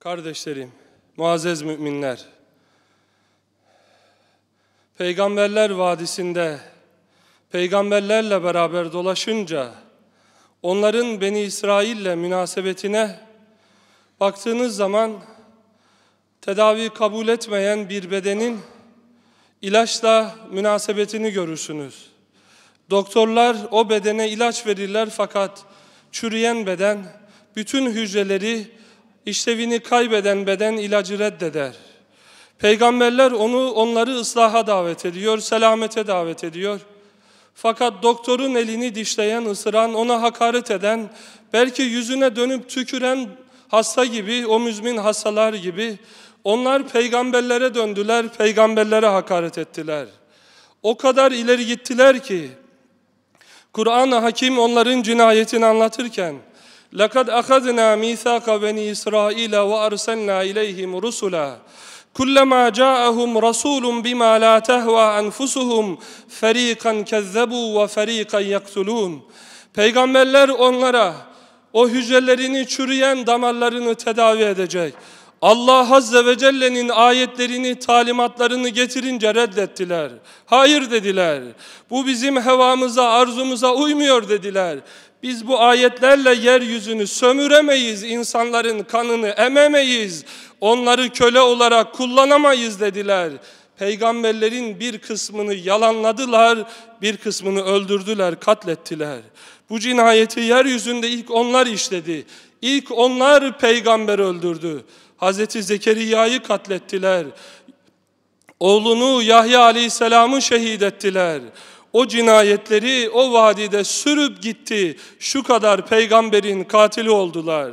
Kardeşlerim, muazzez müminler, Peygamberler Vadisi'nde peygamberlerle beraber dolaşınca onların Beni İsrail'le münasebetine baktığınız zaman tedavi kabul etmeyen bir bedenin ilaçla münasebetini görürsünüz. Doktorlar o bedene ilaç verirler fakat çürüyen beden bütün hücreleri İşlevini kaybeden beden ilacı reddeder. Peygamberler onu onları ıslaha davet ediyor, selamete davet ediyor. Fakat doktorun elini dişleyen, ısıran, ona hakaret eden, belki yüzüne dönüp tüküren hasta gibi, o müzmin hastalar gibi onlar peygamberlere döndüler, peygamberlere hakaret ettiler. O kadar ileri gittiler ki Kur'an-ı Hakim onların cinayetini anlatırken لقد أخذنا ميثاق بني إسرائيل وأرسلنا إليهم رسلا كلما جاءهم رسول بما لا تهوى أنفسهم فريقا كذبوا وفريقا يقتلون Peygamberler onlara o hücrelerini çürüyen damarlarını tedavi edecek. Allah Azze ve Celle'nin ayetlerini, talimatlarını getirince reddettiler. Hayır dediler. Bu bizim hevamıza, arzumuza uymuyor dediler. Biz bu ayetlerle yeryüzünü sömüremeyiz, insanların kanını ememeyiz, onları köle olarak kullanamayız dediler. Peygamberlerin bir kısmını yalanladılar, bir kısmını öldürdüler, katlettiler. Bu cinayeti yeryüzünde ilk onlar işledi. İlk onlar peygamber öldürdü. Hazreti Zekeriya'yı katlettiler. Oğlunu Yahya Aleyhisselam'ı şehit ettiler o cinayetleri o vadide sürüp gitti. Şu kadar peygamberin katili oldular.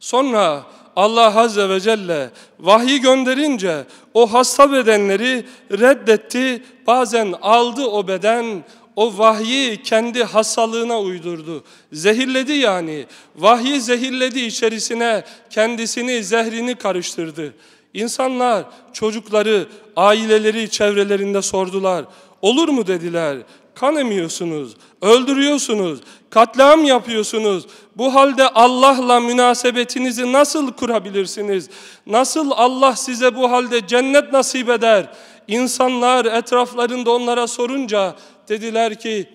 Sonra Allah Azze ve Celle vahyi gönderince o hasta bedenleri reddetti. Bazen aldı o beden, o vahyi kendi hastalığına uydurdu. Zehirledi yani. Vahyi zehirledi içerisine, kendisini, zehrini karıştırdı. İnsanlar çocukları, aileleri çevrelerinde sordular. Olur mu dediler. Kan emiyorsunuz, öldürüyorsunuz, katliam yapıyorsunuz. Bu halde Allah'la münasebetinizi nasıl kurabilirsiniz? Nasıl Allah size bu halde cennet nasip eder? İnsanlar etraflarında onlara sorunca dediler ki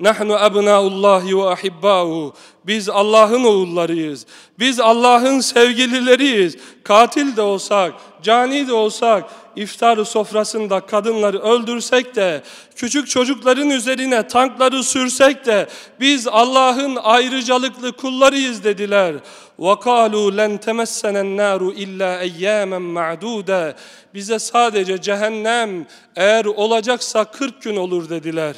Nahnu abnaullahi ve ahibba'u. Biz Allah'ın oğullarıyız. Biz Allah'ın sevgilileriyiz. Katil de olsak, cani de olsak, iftar sofrasında kadınları öldürsek de, küçük çocukların üzerine tankları sürsek de, biz Allah'ın ayrıcalıklı kullarıyız dediler. وَقَالُوا لَنْ تَمَسَّنَ النَّارُ اِلَّا اَيَّامًا مَعْدُودًا Bize sadece cehennem eğer olacaksa 40 gün olur dediler.''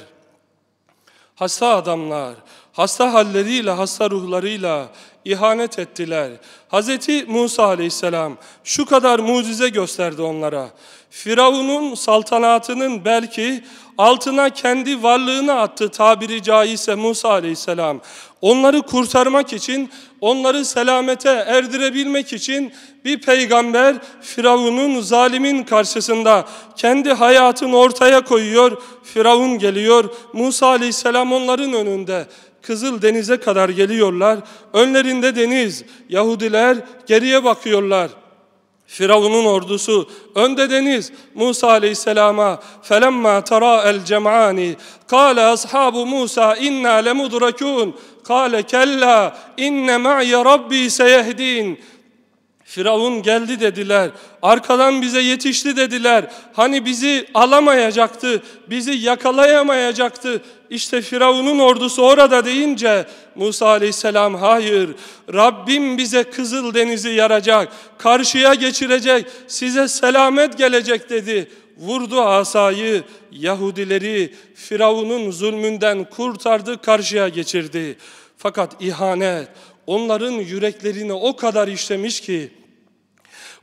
Hasta adamlar, hasta halleriyle, hasta ruhlarıyla ihanet ettiler. Hz. Musa aleyhisselam şu kadar mucize gösterdi onlara. Firavun'un saltanatının belki altına kendi varlığını attı tabiri caizse Musa aleyhisselam. Onları kurtarmak için, onları selamete erdirebilmek için bir peygamber Firavun'un zalimin karşısında kendi hayatını ortaya koyuyor. Firavun geliyor, Musa aleyhisselam onların önünde. Kızıl denize kadar geliyorlar. Önlerinde deniz. Yahudiler geriye bakıyorlar. Firavun'un ordusu, önde deniz, Musa aleyhisselama felemma tara el cem'ani kâle ashabu Musa inna lemudrakûn kâle kella inne ma'ye rabbi seyehdin Firavun geldi dediler. Arkadan bize yetişti dediler. Hani bizi alamayacaktı, bizi yakalayamayacaktı. İşte Firavun'un ordusu orada deyince Musa aleyhisselam hayır Rabbim bize Kızıl Denizi yaracak, karşıya geçirecek, size selamet gelecek dedi. Vurdu asayı, Yahudileri Firavun'un zulmünden kurtardı, karşıya geçirdi. Fakat ihanet, onların yüreklerini o kadar işlemiş ki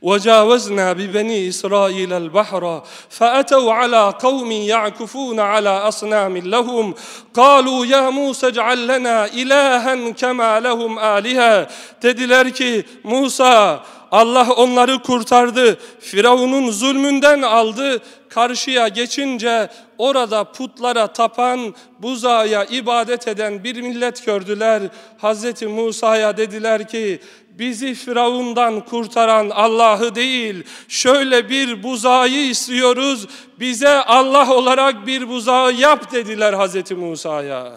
وجاوزنا ببني إسرائيل البحر فأتوا على قوم يعكفون على أصنام لهم قالوا يا موسى اجعل لنا إلها كما لهم آلهة dediler ki Musa Allah onları kurtardı. Firavun'un zulmünden aldı. Karşıya geçince orada putlara tapan, buzaya ibadet eden bir millet gördüler. Hazreti Musa'ya dediler ki bizi Firavundan kurtaran Allah'ı değil, şöyle bir buzağı istiyoruz, bize Allah olarak bir buzağı yap dediler Hazreti Musa'ya.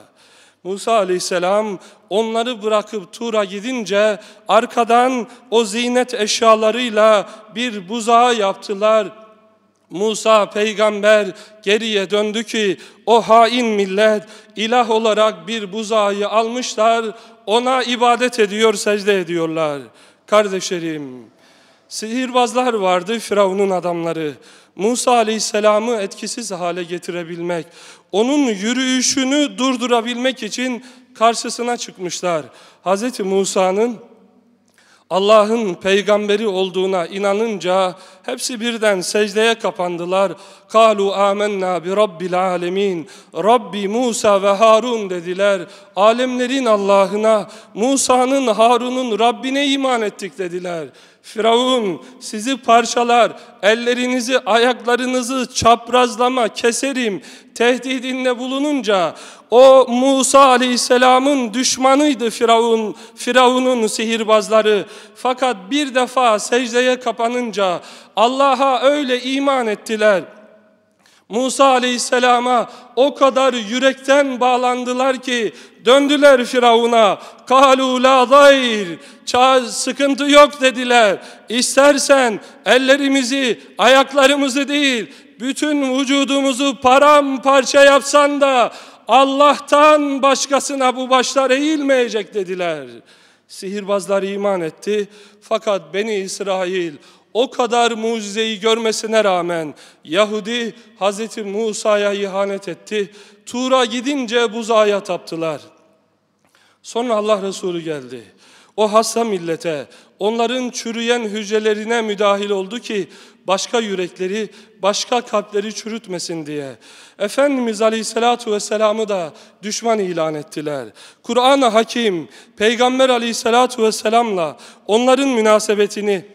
Musa aleyhisselam onları bırakıp Tur'a gidince arkadan o zinet eşyalarıyla bir buzağı yaptılar Musa peygamber geriye döndü ki o hain millet ilah olarak bir buzağı almışlar, ona ibadet ediyor, secde ediyorlar. Kardeşlerim, sihirbazlar vardı Firavun'un adamları. Musa Aleyhisselam'ı etkisiz hale getirebilmek, onun yürüyüşünü durdurabilmek için karşısına çıkmışlar. Hz. Musa'nın Allah'ın peygamberi olduğuna inanınca hepsi birden secdeye kapandılar. Kalu amennâ bi rabbil alemin. Rabbi Musa ve Harun dediler. Alemlerin Allah'ına, Musa'nın, Harun'un Rabbine iman ettik dediler.'' Firavun sizi parçalar, ellerinizi, ayaklarınızı çaprazlama keserim tehdidinde bulununca o Musa Aleyhisselam'ın düşmanıydı Firavun, Firavun'un sihirbazları. Fakat bir defa secdeye kapanınca Allah'a öyle iman ettiler. Musa aleyhisselama o kadar yürekten bağlandılar ki döndüler Firavun'a. Kalu la dair. Sıkıntı yok dediler. İstersen ellerimizi, ayaklarımızı değil, bütün vücudumuzu paramparça yapsan da Allah'tan başkasına bu başlar eğilmeyecek dediler. Sihirbazlar iman etti. Fakat Beni İsrail o kadar mucizeyi görmesine rağmen Yahudi Hz. Musa'ya ihanet etti. Tur'a gidince buzağa taptılar. Sonra Allah Resulü geldi. O hasta millete, onların çürüyen hücrelerine müdahil oldu ki başka yürekleri, başka kalpleri çürütmesin diye. Efendimiz Aleyhisselatü Vesselam'ı da düşman ilan ettiler. Kur'an-ı Hakim, Peygamber Aleyhisselatü Vesselam'la onların münasebetini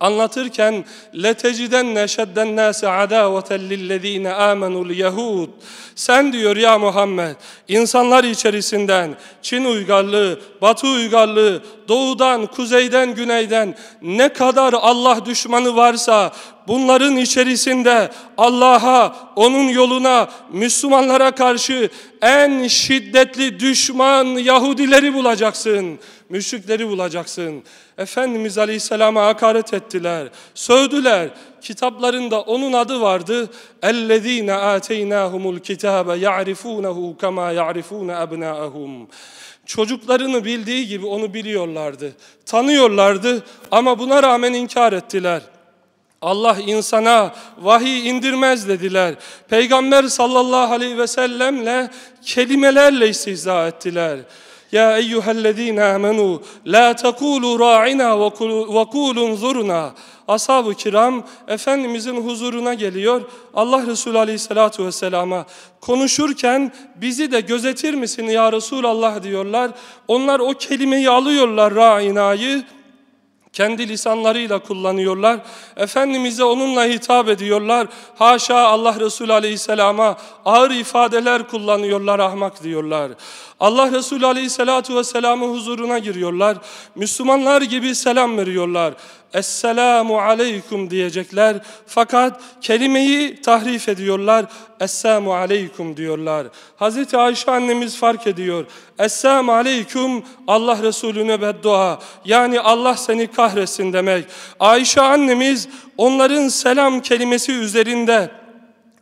anlatırken leteciden şedden nase adaveten lillezine amenul yahud sen diyor ya Muhammed insanlar içerisinden Çin uygarlığı, Batı uygarlığı, doğudan, kuzeyden, güneyden ne kadar Allah düşmanı varsa bunların içerisinde Allah'a, onun yoluna, Müslümanlara karşı en şiddetli düşman Yahudileri bulacaksın.'' müşrikleri bulacaksın. Efendimiz Aleyhisselam'a hakaret ettiler, sövdüler. Kitaplarında onun adı vardı. اَلَّذ۪ينَ آتَيْنَاهُمُ الْكِتَابَ يَعْرِفُونَهُ كَمَا يَعْرِفُونَ أَبْنَاءَهُمْ Çocuklarını bildiği gibi onu biliyorlardı, tanıyorlardı ama buna rağmen inkar ettiler.'' Allah insana vahiy indirmez dediler. Peygamber sallallahu aleyhi ve sellemle kelimelerle istihza ettiler. يا أيها الذين آمنوا لا تقولوا راعنا وقولوا انظرنا Ashab-ı kiram Efendimizin huzuruna geliyor. Allah Resulü Aleyhisselatü Vesselam'a konuşurken bizi de gözetir misin ya Resulallah diyorlar. Onlar o kelimeyi alıyorlar ra'inayı kendi lisanlarıyla kullanıyorlar. Efendimiz'e onunla hitap ediyorlar. Haşa Allah Resulü Aleyhisselam'a ağır ifadeler kullanıyorlar, ahmak diyorlar. Allah Resulü Aleyhisselatü Vesselam'ın huzuruna giriyorlar. Müslümanlar gibi selam veriyorlar. Esselamu aleyküm diyecekler. Fakat kelimeyi tahrif ediyorlar. Esselamu aleyküm diyorlar. Hazreti Ayşe annemiz fark ediyor. Esselamu aleyküm Allah Resulüne beddua. Yani Allah seni kahretsin demek. Ayşe annemiz onların selam kelimesi üzerinde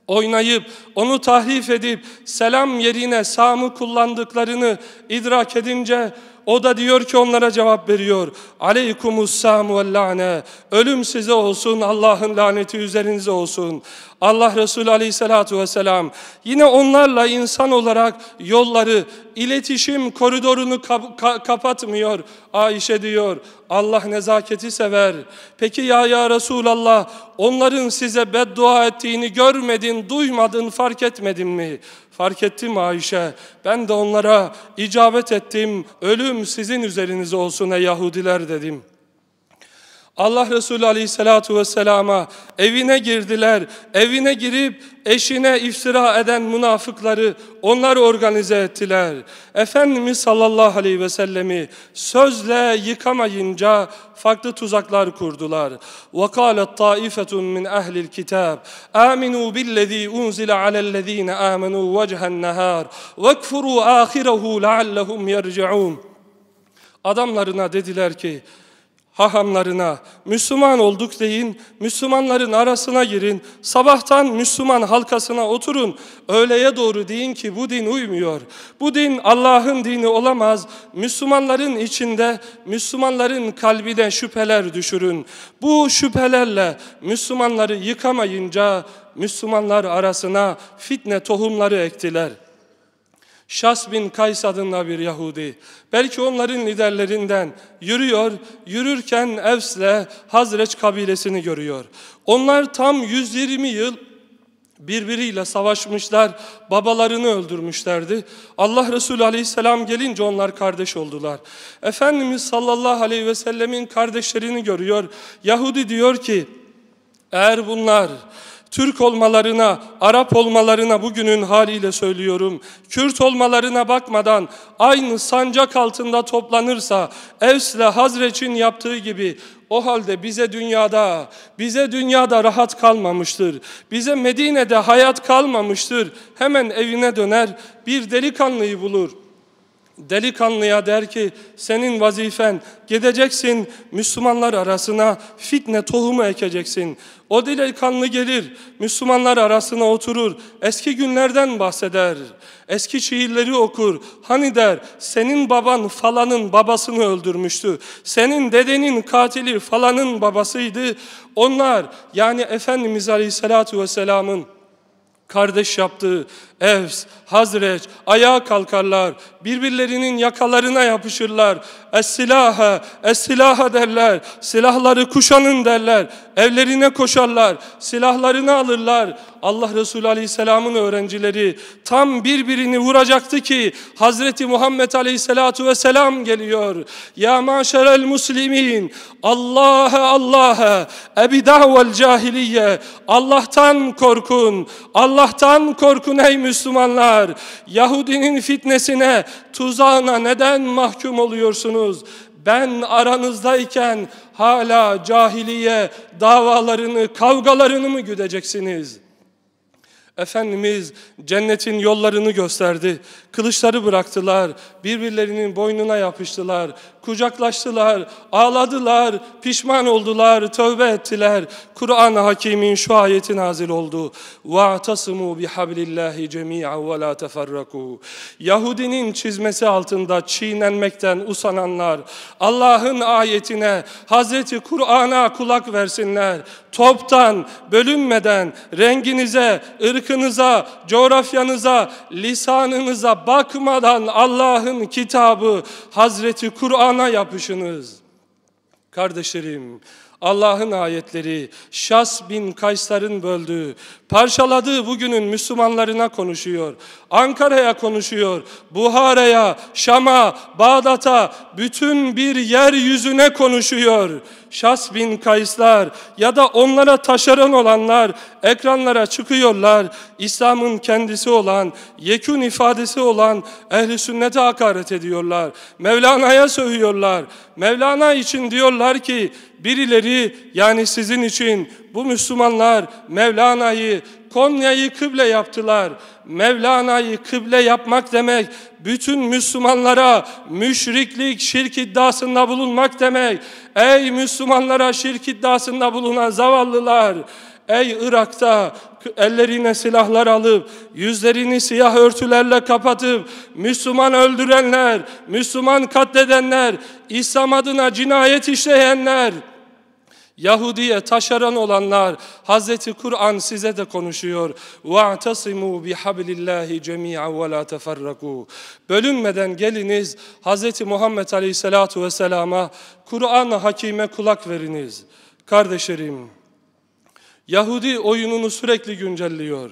oynayıp, onu tahrif edip, selam yerine samı kullandıklarını idrak edince, o da diyor ki onlara cevap veriyor. Aleykumus samu vel lane. Ölüm size olsun, Allah'ın laneti üzerinize olsun. Allah Resulü Aleyhisselatü vesselam yine onlarla insan olarak yolları, iletişim koridorunu kap ka kapatmıyor. Ayşe diyor, Allah nezaketi sever. Peki ya ya Resulallah, onların size beddua ettiğini görmedin, duymadın, fark etmedin mi? Fark ettim Ayşe, ben de onlara icabet ettim, ölüm sizin üzerinize olsun ey Yahudiler dedim.'' Allah Resulü Aleyhisselatü Vesselam'a evine girdiler. Evine girip eşine iftira eden münafıkları onlar organize ettiler. Efendimiz sallallahu aleyhi ve sellemi sözle yıkamayınca farklı tuzaklar kurdular. وَقَالَتْ طَائِفَةٌ مِّنْ اَهْلِ الْكِتَابِ آمِنُوا بِالَّذ۪ي اُنْزِلَ عَلَى الَّذ۪ينَ آمَنُوا وَجْهَ النَّهَارِ وَاكْفُرُوا آخِرَهُ لَعَلَّهُمْ يَرْجِعُونَ Adamlarına dediler ki, hahamlarına Müslüman olduk deyin, Müslümanların arasına girin, sabahtan Müslüman halkasına oturun, öğleye doğru deyin ki bu din uymuyor. Bu din Allah'ın dini olamaz. Müslümanların içinde Müslümanların kalbine şüpheler düşürün. Bu şüphelerle Müslümanları yıkamayınca Müslümanlar arasına fitne tohumları ektiler.'' Şas bin Kays adında bir Yahudi. Belki onların liderlerinden yürüyor, yürürken Evs'le Hazreç kabilesini görüyor. Onlar tam 120 yıl birbiriyle savaşmışlar, babalarını öldürmüşlerdi. Allah Resulü aleyhisselam gelince onlar kardeş oldular. Efendimiz sallallahu aleyhi ve sellemin kardeşlerini görüyor. Yahudi diyor ki, eğer bunlar Türk olmalarına, Arap olmalarına bugünün haliyle söylüyorum. Kürt olmalarına bakmadan aynı sancak altında toplanırsa Evs'le Hazreç'in yaptığı gibi o halde bize dünyada, bize dünyada rahat kalmamıştır. Bize Medine'de hayat kalmamıştır. Hemen evine döner, bir delikanlıyı bulur.'' Delikanlıya der ki senin vazifen gideceksin Müslümanlar arasına fitne tohumu ekeceksin. O delikanlı gelir Müslümanlar arasına oturur eski günlerden bahseder. Eski şiirleri okur. Hani der senin baban falanın babasını öldürmüştü. Senin dedenin katili falanın babasıydı. Onlar yani Efendimiz Aleyhisselatü Vesselam'ın kardeş yaptığı Evs, Hazreç ayağa kalkarlar birbirlerinin yakalarına yapışırlar. Es-silaha, es-silaha derler. Silahları kuşanın derler. Evlerine koşarlar. Silahlarını alırlar. Allah Resulü Aleyhisselam'ın öğrencileri tam birbirini vuracaktı ki Hazreti Muhammed Aleyhisselatu Vesselam geliyor. Ya maşerel muslimin Allah'a Allah'a ebidavel cahiliye Allah'tan korkun. Allah'tan korkun ey Müslümanlar. Yahudinin fitnesine, tuzağına neden mahkum oluyorsunuz? Ben aranızdayken hala cahiliye davalarını, kavgalarını mı güdeceksiniz?'' Efendimiz cennetin yollarını gösterdi. Kılıçları bıraktılar, birbirlerinin boynuna yapıştılar, kucaklaştılar, ağladılar, pişman oldular, tövbe ettiler. Kur'an-ı Hakim'in şu ayeti nazil oldu. وَاَعْتَصِمُوا بِحَبْلِ اللّٰهِ جَمِيعًا وَلَا تَفَرَّقُوا Yahudinin çizmesi altında çiğnenmekten usananlar, Allah'ın ayetine, Hazreti Kur'an'a kulak versinler. Toptan, bölünmeden, renginize, ırkınıza, coğrafyanıza, lisanınıza bakmadan Allah'ın kitabı Hazreti Kur'an'a yapışınız. Kardeşlerim, Allah'ın ayetleri Şas bin Kaysar'ın böldüğü Parçaladığı bugünün Müslümanlarına konuşuyor. Ankara'ya konuşuyor. Buhara'ya, Şam'a, Bağdat'a, bütün bir yeryüzüne konuşuyor. Şas bin Kayıslar ya da onlara taşeron olanlar ekranlara çıkıyorlar. İslam'ın kendisi olan, yekun ifadesi olan ehli sünnete hakaret ediyorlar. Mevlana'ya sövüyorlar. Mevlana için diyorlar ki birileri yani sizin için bu Müslümanlar Mevlana'yı, Konya'yı kıble yaptılar. Mevlana'yı kıble yapmak demek, bütün Müslümanlara müşriklik, şirk iddiasında bulunmak demek. Ey Müslümanlara şirk iddiasında bulunan zavallılar, ey Irak'ta ellerine silahlar alıp, yüzlerini siyah örtülerle kapatıp, Müslüman öldürenler, Müslüman katledenler, İslam adına cinayet işleyenler, Yahudi'ye taşeron olanlar, Hazreti Kur'an size de konuşuyor. وَاَعْتَصِمُوا بِحَبْلِ اللّٰهِ جَمِيعًا وَلَا تَفَرَّقُوا Bölünmeden geliniz Hazreti Muhammed Aleyhisselatu Vesselam'a, Kur'an-ı Hakim'e kulak veriniz. Kardeşlerim, Yahudi oyununu sürekli güncelliyor.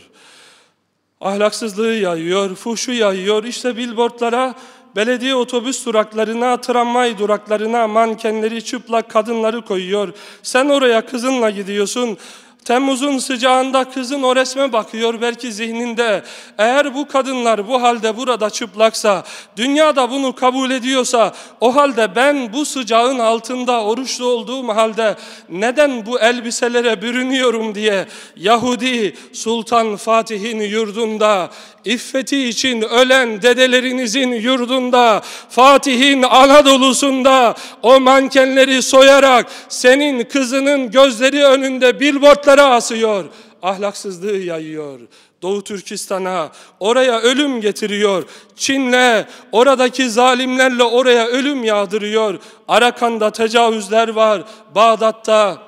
Ahlaksızlığı yayıyor, fuhşu yayıyor, İşte billboardlara belediye otobüs duraklarına, tramvay duraklarına mankenleri, çıplak kadınları koyuyor. Sen oraya kızınla gidiyorsun. Temmuz'un sıcağında kızın o resme bakıyor belki zihninde. Eğer bu kadınlar bu halde burada çıplaksa, dünyada bunu kabul ediyorsa, o halde ben bu sıcağın altında oruçlu olduğum halde neden bu elbiselere bürünüyorum diye Yahudi Sultan Fatih'in yurdunda İffeti için ölen dedelerinizin yurdunda, Fatih'in Anadolu'sunda o mankenleri soyarak senin kızının gözleri önünde billboardlara asıyor. Ahlaksızlığı yayıyor. Doğu Türkistan'a, oraya ölüm getiriyor. Çin'le, oradaki zalimlerle oraya ölüm yağdırıyor. Arakan'da tecavüzler var, Bağdat'ta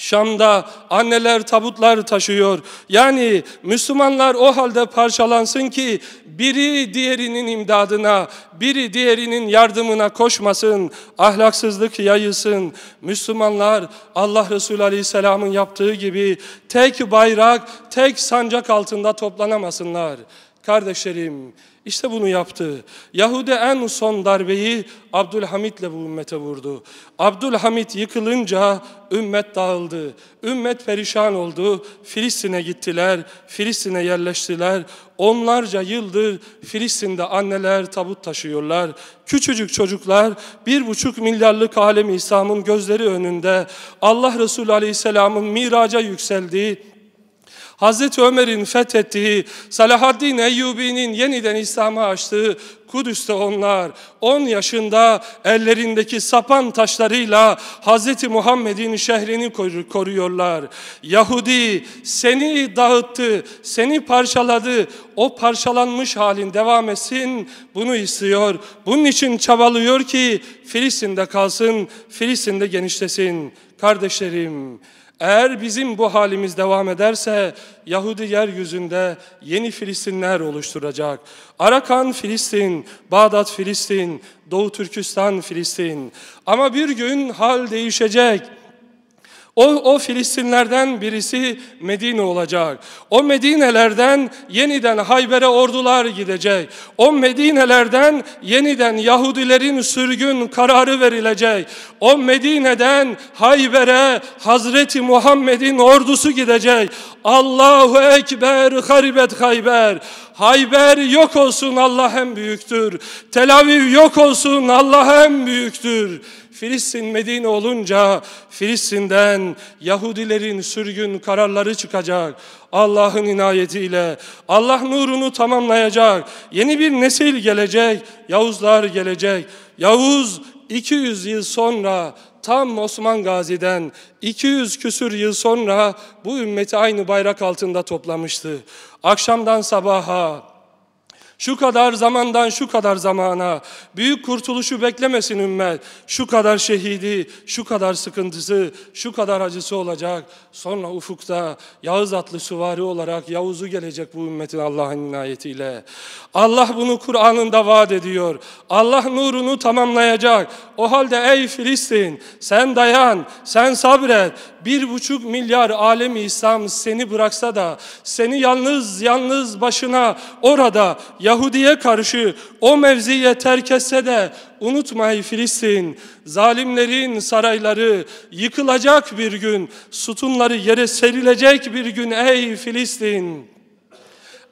Şam'da anneler tabutlar taşıyor. Yani Müslümanlar o halde parçalansın ki biri diğerinin imdadına, biri diğerinin yardımına koşmasın, ahlaksızlık yayılsın. Müslümanlar Allah Resulü Aleyhisselam'ın yaptığı gibi tek bayrak, tek sancak altında toplanamasınlar. Kardeşlerim, işte bunu yaptı. Yahudi en son darbeyi Abdülhamit'le bu ümmete vurdu. Abdülhamit yıkılınca ümmet dağıldı. Ümmet perişan oldu. Filistin'e gittiler. Filistin'e yerleştiler. Onlarca yıldır Filistin'de anneler tabut taşıyorlar. Küçücük çocuklar bir buçuk milyarlık alemi İslam'ın gözleri önünde Allah Resulü Aleyhisselam'ın miraca yükseldiği Hazreti Ömer'in fethettiği, Salahaddin Eyyubi'nin yeniden İslam'a açtığı Kudüs'te onlar 10 yaşında ellerindeki sapan taşlarıyla Hazreti Muhammed'in şehrini koruyorlar. Yahudi seni dağıttı, seni parçaladı. O parçalanmış halin devam etsin. Bunu istiyor. Bunun için çabalıyor ki Filistin'de kalsın, Filistin'de genişlesin. Kardeşlerim, eğer bizim bu halimiz devam ederse Yahudi yeryüzünde yeni Filistinler oluşturacak. Arakan Filistin, Bağdat Filistin, Doğu Türkistan Filistin. Ama bir gün hal değişecek. O, o Filistinlerden birisi Medine olacak. O Medinelerden yeniden Hayber'e ordular gidecek. O Medinelerden yeniden Yahudilerin sürgün kararı verilecek. O Medine'den Hayber'e Hazreti Muhammed'in ordusu gidecek. Allahu Ekber, haribet Hayber. Hayber yok olsun Allah hem büyüktür. Tel Aviv yok olsun Allah hem büyüktür. Filistin Medine olunca Filistin'den Yahudilerin sürgün kararları çıkacak. Allah'ın inayetiyle Allah nurunu tamamlayacak. Yeni bir nesil gelecek. Yavuzlar gelecek. Yavuz 200 yıl sonra tam Osman Gazi'den 200 küsür yıl sonra bu ümmeti aynı bayrak altında toplamıştı. Akşamdan sabaha şu kadar zamandan şu kadar zamana, büyük kurtuluşu beklemesin ümmet. Şu kadar şehidi, şu kadar sıkıntısı, şu kadar acısı olacak. Sonra ufukta Yağız atlı süvari olarak Yavuz'u gelecek bu ümmetin Allah'ın inayetiyle. Allah bunu Kur'an'ında vaat ediyor. Allah nurunu tamamlayacak. O halde ey Filistin sen dayan, sen sabret. Bir buçuk milyar alemi İslam seni bıraksa da, seni yalnız yalnız başına orada Yahudi'ye karşı o mevziye terk etse de unutmayı Filistin, zalimlerin sarayları yıkılacak bir gün, sütunları yere serilecek bir gün ey Filistin.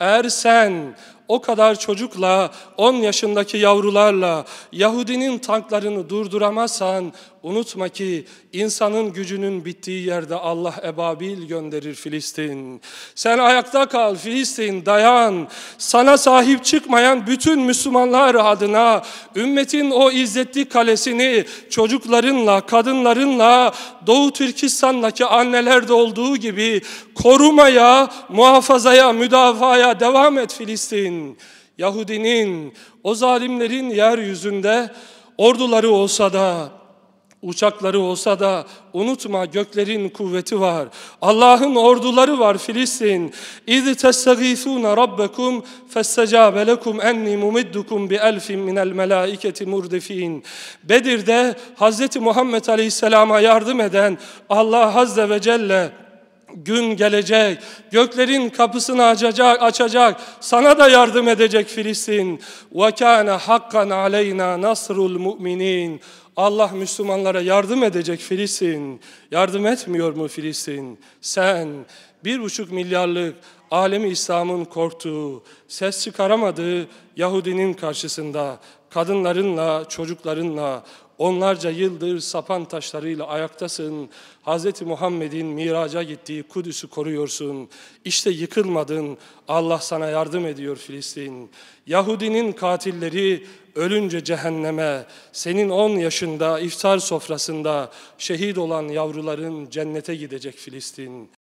Eğer sen o kadar çocukla, 10 yaşındaki yavrularla Yahudinin tanklarını durduramazsan Unutma ki insanın gücünün bittiği yerde Allah ebabil gönderir Filistin. Sen ayakta kal Filistin dayan. Sana sahip çıkmayan bütün Müslümanlar adına ümmetin o izzetli kalesini çocuklarınla, kadınlarınla, Doğu Türkistan'daki annelerde olduğu gibi korumaya, muhafazaya, müdafaya devam et Filistin. Yahudinin, o zalimlerin yeryüzünde orduları olsa da Uçakları olsa da unutma göklerin kuvveti var. Allah'ın orduları var Filistin. İz testagîthûne rabbekum fessecâbe lekum enni mumiddukum bi elfin minel melâiketi murdifîn. Bedir'de Hazreti Muhammed Aleyhisselam'a yardım eden Allah Azze ve Celle gün gelecek, göklerin kapısını açacak, açacak, sana da yardım edecek Filistin. وَكَانَ hakkan aleyna نَصْرُ mu'minin. Allah Müslümanlara yardım edecek Filistin. Yardım etmiyor mu Filistin? Sen bir buçuk milyarlık alemi İslam'ın korktuğu, ses çıkaramadığı Yahudinin karşısında kadınlarınla, çocuklarınla, onlarca yıldır sapan taşlarıyla ayaktasın. Hz. Muhammed'in miraca gittiği Kudüs'ü koruyorsun. İşte yıkılmadın. Allah sana yardım ediyor Filistin. Yahudinin katilleri ölünce cehenneme, senin 10 yaşında iftar sofrasında şehit olan yavruların cennete gidecek Filistin.